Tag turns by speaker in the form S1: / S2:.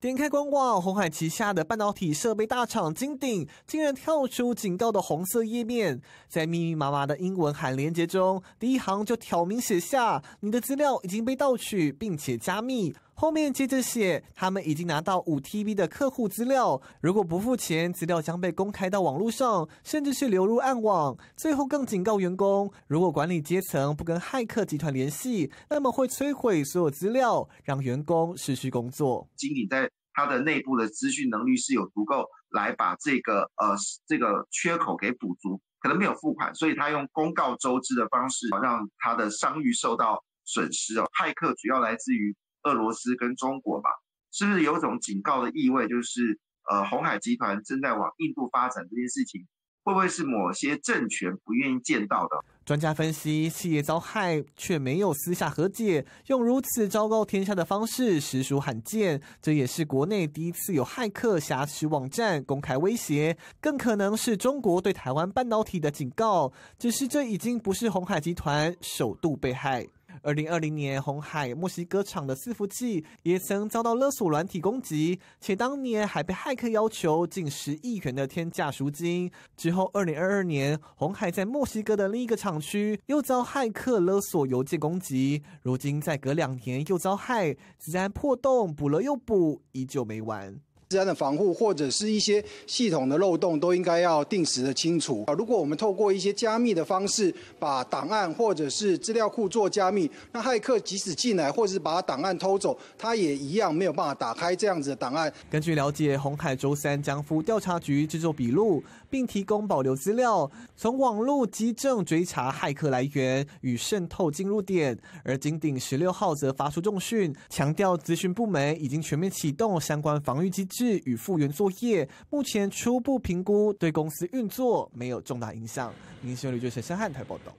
S1: 点开官网，红海旗下的半导体设备大厂金鼎竟然跳出警告的红色页面，在密密麻麻的英文海连接中，第一行就挑明写下：“你的资料已经被盗取，并且加密。”后面接着写，他们已经拿到五 TB 的客户资料，如果不付钱，资料将被公开到网络上，甚至是流入暗网。最后更警告员工，如果管理阶层不跟骇客集团联系，那么会摧毁所有资料，让员工失去工作。
S2: 经理在他的内部的资讯能力是有足够来把这个呃这个缺口给补足，可能没有付款，所以他用公告周知的方式让他的商誉受到损失哦。骇客主要来自于。俄罗斯跟中国吧，是不是有种警告的意味？就是呃，红海集团正在往印度发展这件事情，会不会是某些政权不愿意见到的？
S1: 专家分析，企业遭害却没有私下和解，用如此昭告天下的方式，实属罕见。这也是国内第一次有骇客挟持网站公开威胁，更可能是中国对台湾半导体的警告。只是这已经不是红海集团首度被害。二零二零年，红海墨西哥厂的伺服器也曾遭到勒索软体攻击，且当年还被骇客要求近十亿元的天价赎金。之后，二零二二年，红海在墨西哥的另一个厂区又遭骇客勒索邮件攻击。如今再隔两年又遭骇，自然破洞补了又补，依旧没完。治安的
S3: 防护或者是一些
S1: 系统的漏洞都应该
S3: 要定时的清除啊。如果我们透过一些加密的方式把档案或者是资料库做加密，那骇客即使进来或者是把档案偷走，他也一样没有办法
S1: 打开这样子的档案。根据了解，红海周三将赴调查局制作笔录，并提供保留资料，从网络机证追查骇客来源与渗透进入点。而金鼎十六号则发出重讯，强调资讯部门已经全面启动相关防御机制。是与复原作业，目前初步评估对公司运作没有重大影响。民生旅就陈上汉台报道。